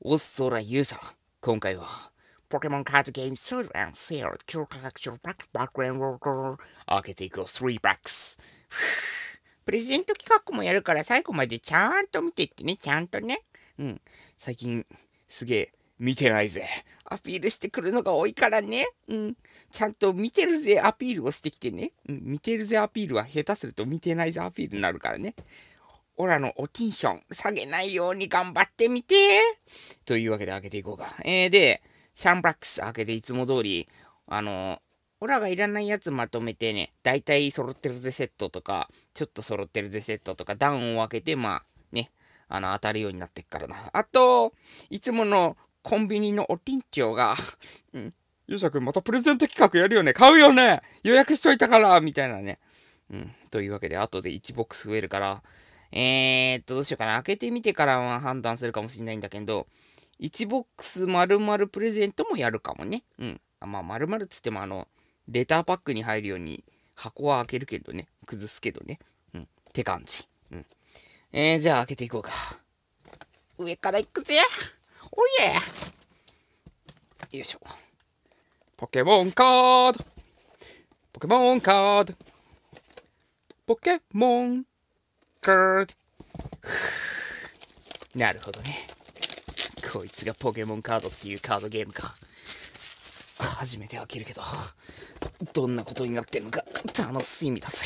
おそら勇者、今回は、ポケモンカードゲームソールアンセール、強化学習バックバックレンォーゴー、開けていくよ、3バックス。プレゼント企画もやるから最後までちゃんと見ていってね、ちゃんとね。うん、最近、すげえ、見てないぜ。アピールしてくるのが多いからね。うん。ちゃんと見てるぜアピールをしてきてね。うん。見てるぜアピールは下手すると見てないぜアピールになるからね。オラのおテンション下げないように頑張ってみてというわけで開けていこうか。えー、で、サンブラックス開けていつも通り、あの、オラがいらないやつまとめてね、だいたい揃ってるぜセットとか、ちょっと揃ってるぜセットとか、ダウンを開けて、まあね、あの、当たるようになってっからな。あと、いつものコンビニのお店長がうん、ゆうしゃくんまたプレゼント企画やるよね買うよね予約しといたからみたいなね。うん、というわけで、後で1ボックス増えるから、えー、っと、どうしようかな。開けてみてからは判断するかもしれないんだけど、1ボックス丸々プレゼントもやるかもね。うん。あまあ、丸々つっても、あの、レターパックに入るように箱は開けるけどね。崩すけどね。うん。って感じ。うん。えー、じゃあ開けていこうか。上からいくぜおいえよいしょ。ポケモンカードポケモンカードポケモンなるほどね。こいつがポケモンカードっていうカードゲームか。初めて開けるけど、どんなことになってるのか楽しみだぜ。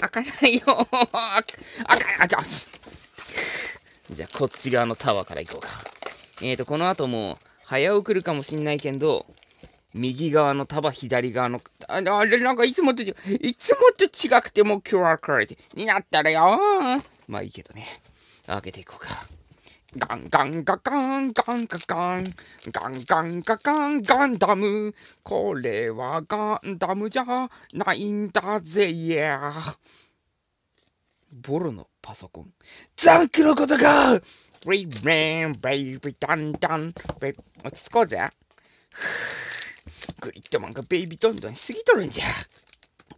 開かないよ開かないあじゃあこっち側のタワーから行こうか。えーと、この後も、早送るかもしんないけど、右側の束左側のああれ、なんかいつもと、いつもと違くても QR コードになったらよまあいいけどね。開けていこうか。ガンガンガガンガンガガンガンガンガガンガンダムこれはガンダムじゃないんだぜいやボロのパソコンジャンクのことかリーメンベイビーダンダンベイ落ち着こうぜグリットマンがベイビーどンどしすぎとるんじゃ。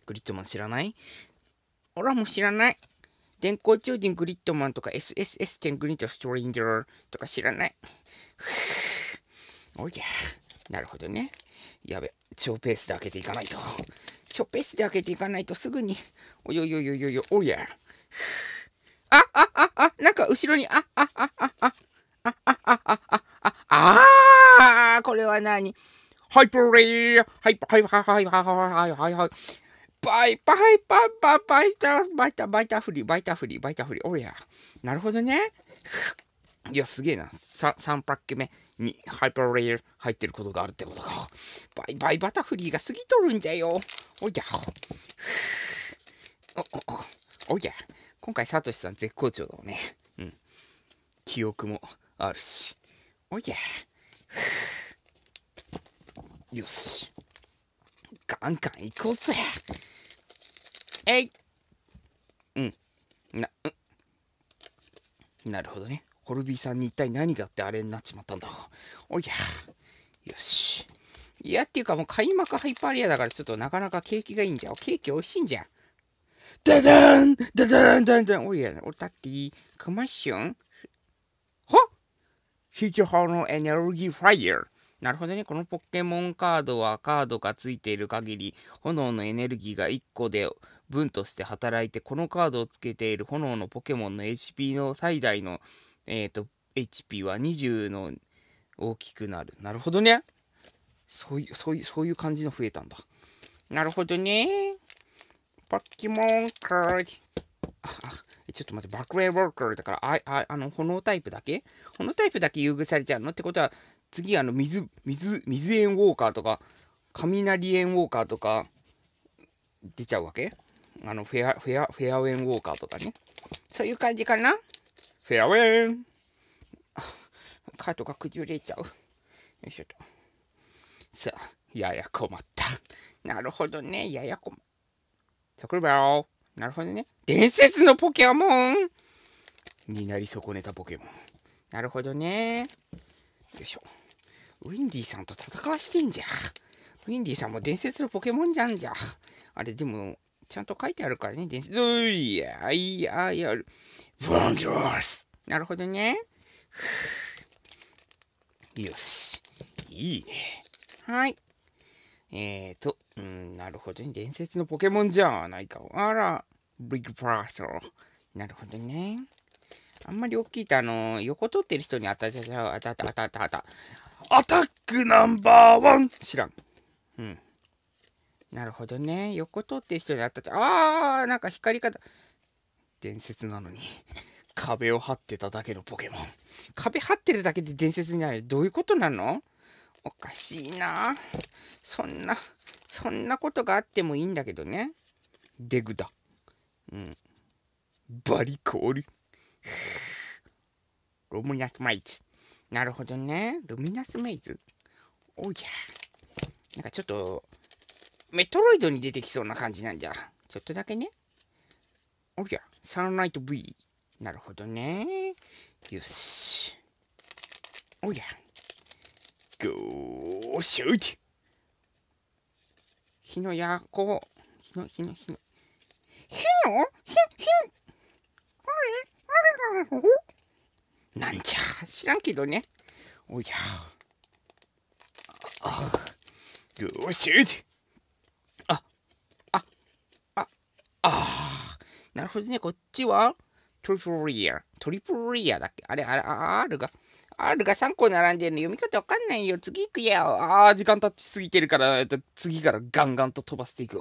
グリットマン知らない俺はもう知らない。電光超人グリットマンとか SSS 点グリッドストリンジャーとか知らない。おや。なるほどね。やべ、超ペースで開けていかないと。超ペースで開けていかないとすぐに。およよよよよ、おや。あ、あ、あ、あ、なんか後ろに、あ、あ、あ、あ、あ、あ、あ、あ、あ、あ、あ、あ、ああああハイプりーはイハイハイハイハイハイハイバイバイバイバイバイバイタバイタバイタフリバイタフリバイタフリおバイ、なるほどねいやすげえな 3, 3パック目にハイイ、バイ、ーイ、入ってることがあるってことかバイバイバタフリーが過ぎとるんだよおりゃおおおりゃ今回サトシさん絶好調だねうん記憶もあるしおりゃよし。ガンガン行こうぜ。えいうん。な、うん。なるほどね。ホルビーさんに一体何があってあれになっちまったんだおや。よし。いやっていうかもう開幕ハイパーリアだからちょっとなかなか景気がいいんじゃん。ケーキ美味しいんじゃん。ダダンダダンダンダンおや、おたっていクマッションはヒ非常のエネルギーファイヤー。なるほどね。このポケモンカードはカードが付いている限り、炎のエネルギーが1個で分として働いて、このカードをつけている炎のポケモンの HP の最大の、えーと、HP は20の大きくなる。なるほどね。そういう、そういう、そういう感じの増えたんだ。なるほどね。ポケモンカード。ちょっと待って、爆イ・ウォーカーだから、あ、あ、あの、炎タイプだけ炎タイプだけ優遇されちゃうのってことは、次、あの、水、水、水園ウォーカーとか、雷園ウォーカーとか、出ちゃうわけあの、フェア、フェア、フェアウェンウォーカーとかね。そういう感じかなフェアウェンカートがく崩れちゃう。よいしょと。さあ、やや困った。なるほどね、やや困った。桜庭なるほどね。伝説のポケモンになり損ねたポケモン。なるほどね。よいしょ。ウィンディーさんと戦わしてんじゃウィンディーさんも伝説のポケモンじゃんじゃあれ、でも、ちゃんと書いてあるからね、伝説。ういや、いや、いや、ブランキュースなるほどね。よし。いいね。はい。えーと、うん、なるほどね。伝説のポケモンじゃないか。あら、ビッグプラスト。なるほどね。あんまり大きいと、あの、横取ってる人に当たっちゃう、当たった、当たった、当たった。アタックナンバーワン知らん。うん。なるほどね。横通ってる人に会ったって、あー、なんか光り方。伝説なのに。壁を張ってただけのポケモン。壁張ってるだけで伝説になる。どういうことなのおかしいな。そんな、そんなことがあってもいいんだけどね。デグだ。うん。バリコール。ロムニャスマイツ。なるほどね。ルミナスメイズ。おや。なんかちょっと、メトロイドに出てきそうな感じなんじゃ。ちょっとだけね。おや、サンライト V。なるほどね。よし。おや。ゴーシュート火のやこ。火の、火の、火の。火の火火あれあれ火火なんじゃ知らんけどねおやあよしああああなるほどねこっちはトリプルリアトリプルリアだっけあれあれ R が R が3個並んでるの読み方わかんないよ次行くよ。ああ、時間経ちすぎてるから、えっと、次からガンガンと飛ばしていく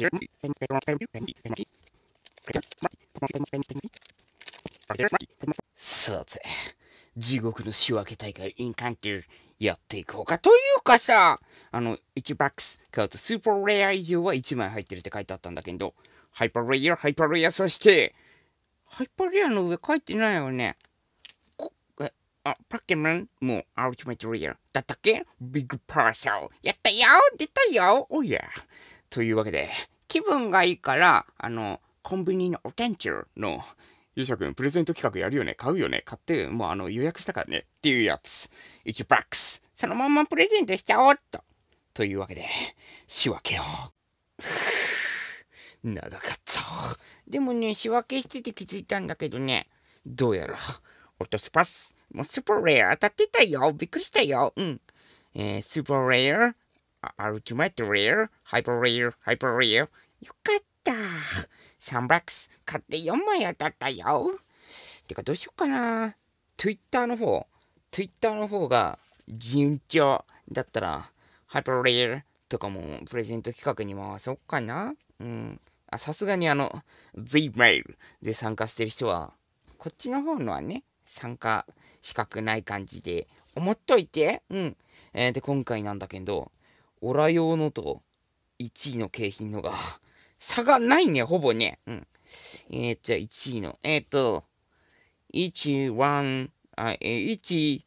Here, さて、地獄の仕分け大会インカンテルやっていこうか。というかさ、あの、1バックス買うとスーパーレア以上は1枚入ってるって書いてあったんだけど、ハイパーレア、ハイパーレア、そして、ハイパーレアの上書いてないよね。あ、パケモンもう、アルティメットレア。だったっけビッグパーサー。やったよ出たよおや。というわけで、気分がいいから、あの、コンビニのお店長の、ゆうしゃくん、プレゼント企画やるよね、買うよね、買って、もうあの予約したからね、っていうやつ。1バックス。そのままプレゼントしちゃおうっと。というわけで、仕分けを。長かった。でもね、仕分けしてて気づいたんだけどね、どうやら、落とすパス。もうスーパーレア当たってたよ。びっくりしたよ。うん。えー、スーパーレアアルティ m ットレアハイパーレールハイパーレールよかった。サンブラックス買って4枚当たったよ。てかどうしようかな。Twitter の方、Twitter の方が順調だったら、ハイパーレールとかもプレゼント企画に回そうかな。うん。あ、さすがにあの、Gmail で参加してる人は、こっちの方のはね、参加資格ない感じで、思っといて。うん。えー、で、今回なんだけど、オラ用のと1位の景品のが、差がないね、ほぼね。うん。えー、じゃあ1位の。えー、っと、1、1、あ、えー、1、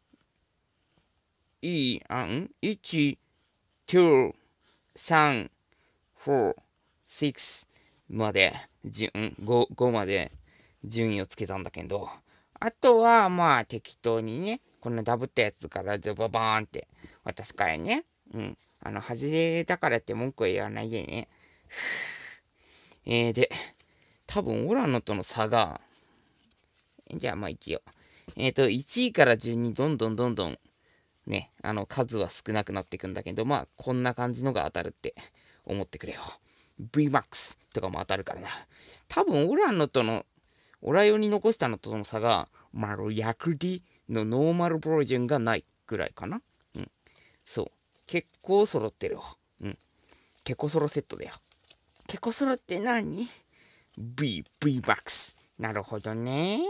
いい、あん ?1、2、3、4、6まで、順、5、5まで順位をつけたんだけど、あとは、まあ適当にね、このダブったやつから、ババーンって、私からね、うん。あの、外れたからって文句は言わないでね。えー、で、多分オラノとの差が、じゃあまあ一応。えっ、ー、と、1位から順にどんどんどんどん、ね、あの、数は少なくなっていくんだけど、まあ、こんな感じのが当たるって思ってくれよ。VMAX とかも当たるからな。多分、オランのとの、オラ用に残したのとの差が、まあ、ヤクディのノーマルバージョンがないぐらいかな。うん。そう。結構揃ってるうん。結構揃セットだよ。結構揃って何 ?V、VMAX。なるほどね。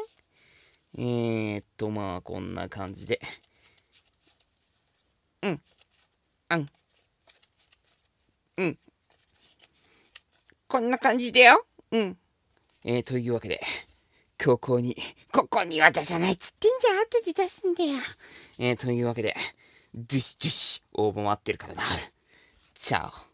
えー、っと、まあ、こんな感じで。うん。あん。うん。こんな感じだよ。うん。えー、というわけで、ここに、ここには出さないっつってんじゃん。後で出すんだよ。えー、というわけで、ジュシジュシ応募待ってるからな。チャオ。